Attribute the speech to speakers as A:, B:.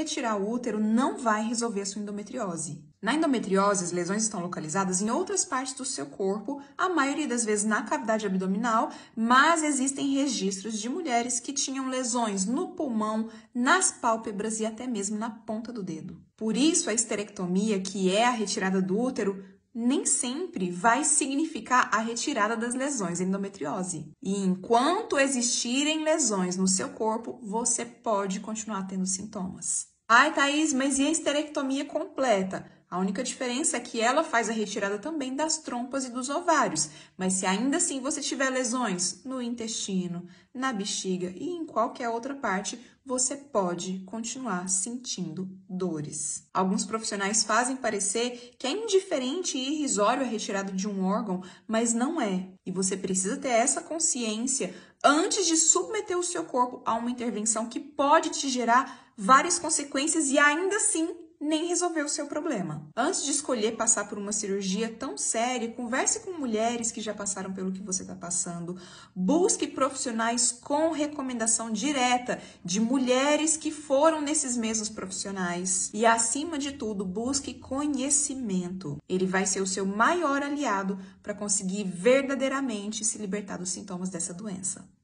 A: retirar o útero não vai resolver sua endometriose. Na endometriose, as lesões estão localizadas em outras partes do seu corpo, a maioria das vezes na cavidade abdominal, mas existem registros de mulheres que tinham lesões no pulmão, nas pálpebras e até mesmo na ponta do dedo. Por isso, a esterectomia, que é a retirada do útero, nem sempre vai significar a retirada das lesões endometriose. E enquanto existirem lesões no seu corpo, você pode continuar tendo sintomas. Ai, Thaís, mas e a esterectomia completa? A única diferença é que ela faz a retirada também das trompas e dos ovários, mas se ainda assim você tiver lesões no intestino, na bexiga e em qualquer outra parte, você pode continuar sentindo dores. Alguns profissionais fazem parecer que é indiferente e irrisório a retirada de um órgão, mas não é. E você precisa ter essa consciência antes de submeter o seu corpo a uma intervenção que pode te gerar várias consequências e ainda assim nem resolveu o seu problema. Antes de escolher passar por uma cirurgia tão séria, converse com mulheres que já passaram pelo que você está passando. Busque profissionais com recomendação direta de mulheres que foram nesses mesmos profissionais. E acima de tudo, busque conhecimento. Ele vai ser o seu maior aliado para conseguir verdadeiramente se libertar dos sintomas dessa doença.